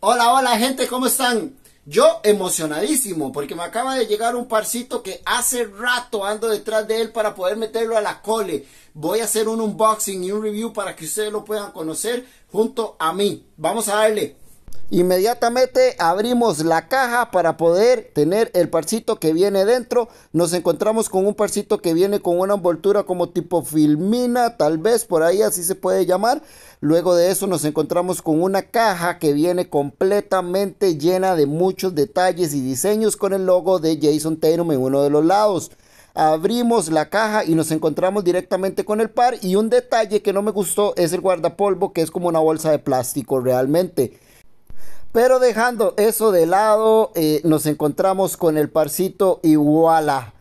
Hola, hola gente, ¿cómo están? Yo emocionadísimo porque me acaba de llegar un parcito que hace rato ando detrás de él para poder meterlo a la cole. Voy a hacer un unboxing y un review para que ustedes lo puedan conocer junto a mí. Vamos a darle. Inmediatamente abrimos la caja para poder tener el parcito que viene dentro. Nos encontramos con un parcito que viene con una envoltura como tipo filmina, tal vez por ahí así se puede llamar. Luego de eso nos encontramos con una caja que viene completamente llena de muchos detalles y diseños con el logo de Jason Taylor en uno de los lados abrimos la caja y nos encontramos directamente con el par y un detalle que no me gustó es el guardapolvo que es como una bolsa de plástico realmente. Pero dejando eso de lado, eh, nos encontramos con el parcito Iguala.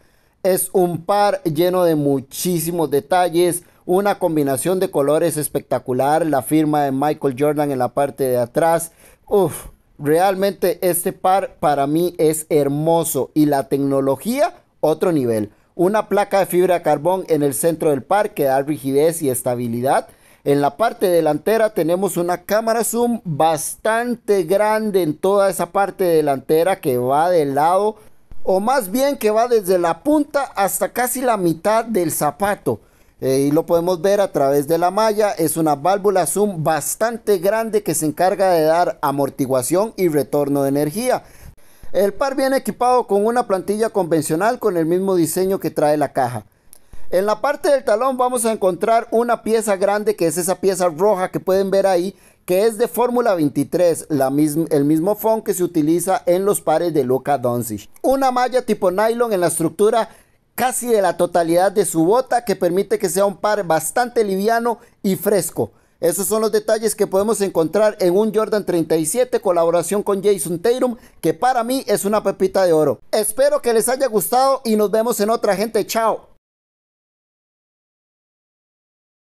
Es un par lleno de muchísimos detalles, una combinación de colores espectacular, la firma de Michael Jordan en la parte de atrás. Uf, realmente este par para mí es hermoso y la tecnología otro nivel. Una placa de fibra de carbón en el centro del par que da rigidez y estabilidad en la parte delantera tenemos una cámara zoom bastante grande en toda esa parte delantera que va del lado o más bien que va desde la punta hasta casi la mitad del zapato. Eh, y lo podemos ver a través de la malla. Es una válvula zoom bastante grande que se encarga de dar amortiguación y retorno de energía. El par viene equipado con una plantilla convencional con el mismo diseño que trae la caja. En la parte del talón vamos a encontrar una pieza grande que es esa pieza roja que pueden ver ahí que es de Fórmula 23, la el mismo font que se utiliza en los pares de Luca Doncic. Una malla tipo nylon en la estructura casi de la totalidad de su bota que permite que sea un par bastante liviano y fresco. Esos son los detalles que podemos encontrar en un Jordan 37 colaboración con Jason Tatum, que para mí es una pepita de oro. Espero que les haya gustado y nos vemos en otra gente. Chao.